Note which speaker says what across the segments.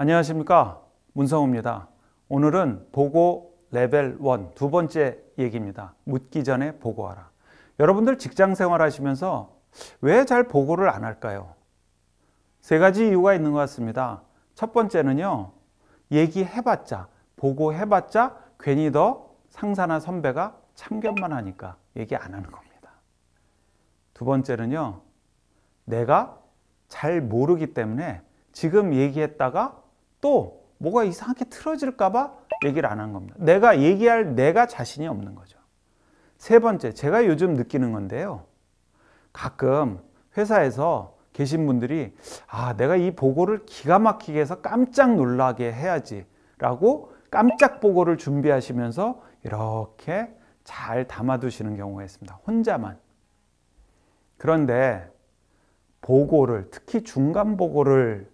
Speaker 1: 안녕하십니까 문성우입니다. 오늘은 보고 레벨 1 두 번째 얘기입니다. 묻기 전에 보고하라. 여러분들 직장 생활하시면서 왜 잘 보고를 안 할까요? 세 가지 이유가 있는 것 같습니다. 첫 번째는요. 얘기해봤자 보고해봤자 괜히 더 상사나 선배가 참견만 하니까 얘기 안 하는 겁니다. 두 번째는요. 내가 잘 모르기 때문에 지금 얘기했다가 또 뭐가 이상하게 틀어질까봐 얘기를 안 한 겁니다. 내가 얘기할 내가 자신이 없는 거죠. 세 번째, 제가 요즘 느끼는 건데요. 가끔 회사에서 계신 분들이 아, 내가 이 보고를 기가 막히게 해서 깜짝 놀라게 해야지라고 깜짝 보고를 준비하시면서 이렇게 잘 담아두시는 경우가 있습니다. 혼자만. 그런데 보고를, 특히 중간 보고를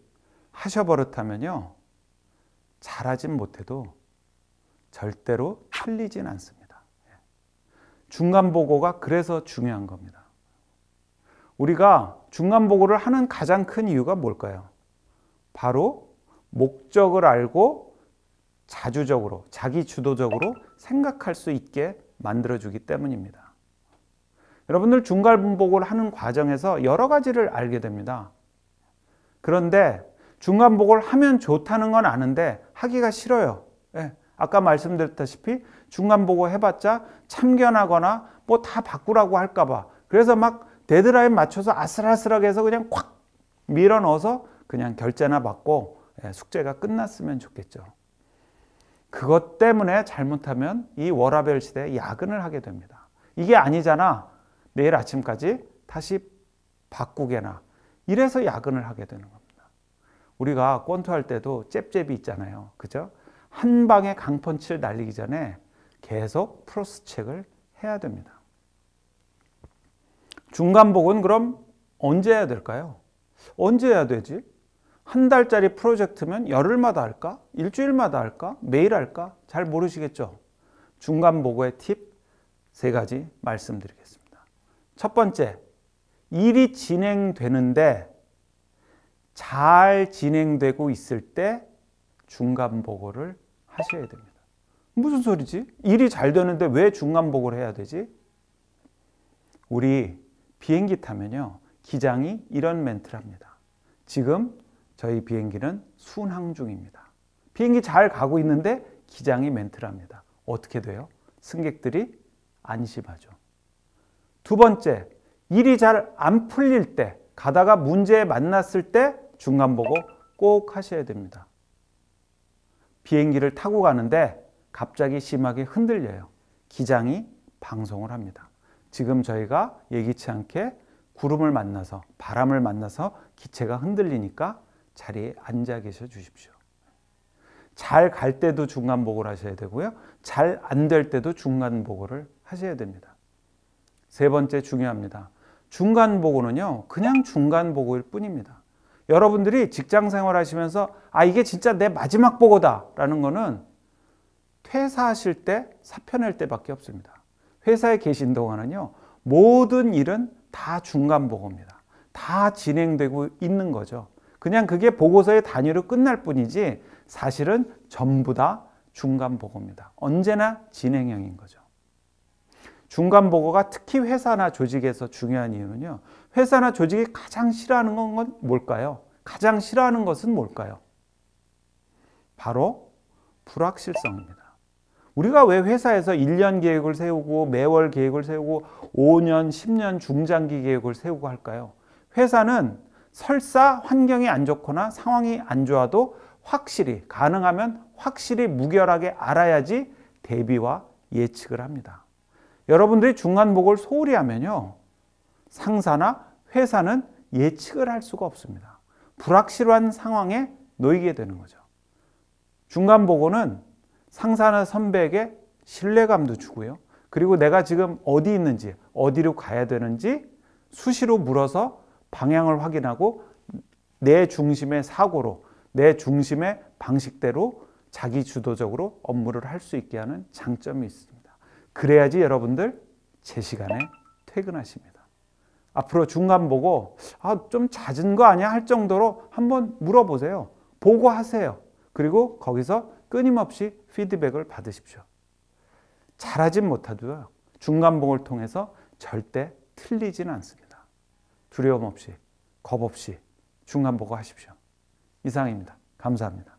Speaker 1: 하셔버릇하면요. 잘하진 못해도 절대로 틀리진 않습니다. 중간 보고가 그래서 중요한 겁니다. 우리가 중간 보고를 하는 가장 큰 이유가 뭘까요? 바로 목적을 알고 자주적으로, 자기 주도적으로 생각할 수 있게 만들어주기 때문입니다. 여러분들 중간 보고를 하는 과정에서 여러 가지를 알게 됩니다. 그런데 중간보고를 하면 좋다는 건 아는데 하기가 싫어요. 예. 아까 말씀드렸다시피 중간보고 해봤자 참견하거나 뭐 다 바꾸라고 할까봐 그래서 막 데드라인 맞춰서 아슬아슬하게 해서 그냥 콱 밀어 넣어서 그냥 결제나 받고 예, 숙제가 끝났으면 좋겠죠. 그것 때문에 잘못하면 이 워라벨 시대에 야근을 하게 됩니다. 이게 아니잖아. 내일 아침까지 다시 바꾸게나. 이래서 야근을 하게 되는 겁니다. 우리가 권투할 때도 잽잽이 있잖아요. 그죠? 한 방에 강펀치를 날리기 전에 계속 프로스 책을 해야 됩니다. 중간복은 그럼 언제 해야 될까요? 언제 해야 되지? 한 달짜리 프로젝트면 열흘마다 할까? 일주일마다 할까? 매일 할까? 잘 모르시겠죠? 중간보고의 팁 세 가지 말씀드리겠습니다. 첫 번째, 일이 진행되는데 잘 진행되고 있을 때 중간 보고를 하셔야 됩니다. 무슨 소리지? 일이 잘 되는데 왜 중간 보고를 해야 되지? 우리 비행기 타면요. 기장이 이런 멘트를 합니다. 지금 저희 비행기는 순항 중입니다. 비행기 잘 가고 있는데 기장이 멘트를 합니다. 어떻게 돼요? 승객들이 안심하죠. 두 번째, 일이 잘 안 풀릴 때, 가다가 문제에 만났을 때 중간 보고 꼭 하셔야 됩니다. 비행기를 타고 가는데 갑자기 심하게 흔들려요. 기장이 방송을 합니다. 지금 저희가 예기치 않게 구름을 만나서 바람을 만나서 기체가 흔들리니까 자리에 앉아 계셔 주십시오. 잘 갈 때도 중간 보고를 하셔야 되고요. 잘 안 될 때도 중간 보고를 하셔야 됩니다. 세 번째 중요합니다. 중간 보고는요. 그냥 중간 보고일 뿐입니다. 여러분들이 직장 생활하시면서 아 이게 진짜 내 마지막 보고다라는 거는 퇴사하실 때 사표낼 때밖에 없습니다. 회사에 계신 동안은요 모든 일은 다 중간 보고입니다. 다 진행되고 있는 거죠. 그냥 그게 보고서의 단위로 끝날 뿐이지 사실은 전부 다 중간 보고입니다. 언제나 진행형인 거죠. 중간 보고가 특히 회사나 조직에서 중요한 이유는요. 회사나 조직이 가장 싫어하는 건 뭘까요? 가장 싫어하는 것은 뭘까요? 바로 불확실성입니다. 우리가 왜 회사에서 1년 계획을 세우고 매월 계획을 세우고 5년, 10년 중장기 계획을 세우고 할까요? 회사는 설사 환경이 안 좋거나 상황이 안 좋아도 확실히 가능하면 확실히 무결하게 알아야지 대비와 예측을 합니다. 여러분들이 중간보고를 소홀히 하면요. 상사나 회사는 예측을 할 수가 없습니다. 불확실한 상황에 놓이게 되는 거죠. 중간보고는 상사나 선배에게 신뢰감도 주고요. 그리고 내가 지금 어디 있는지, 어디로 가야 되는지 수시로 물어서 방향을 확인하고 내 중심의 사고로, 내 중심의 방식대로 자기 주도적으로 업무를 할 수 있게 하는 장점이 있습니다. 그래야지 여러분들 제 시간에 퇴근하십니다. 앞으로 중간 보고 아, 좀 잦은 거 아니야 할 정도로 한번 물어보세요. 보고하세요. 그리고 거기서 끊임없이 피드백을 받으십시오. 잘하진 못하도요. 중간봉을 통해서 절대 틀리진 않습니다. 두려움 없이, 겁 없이 중간보고 하십시오. 이상입니다. 감사합니다.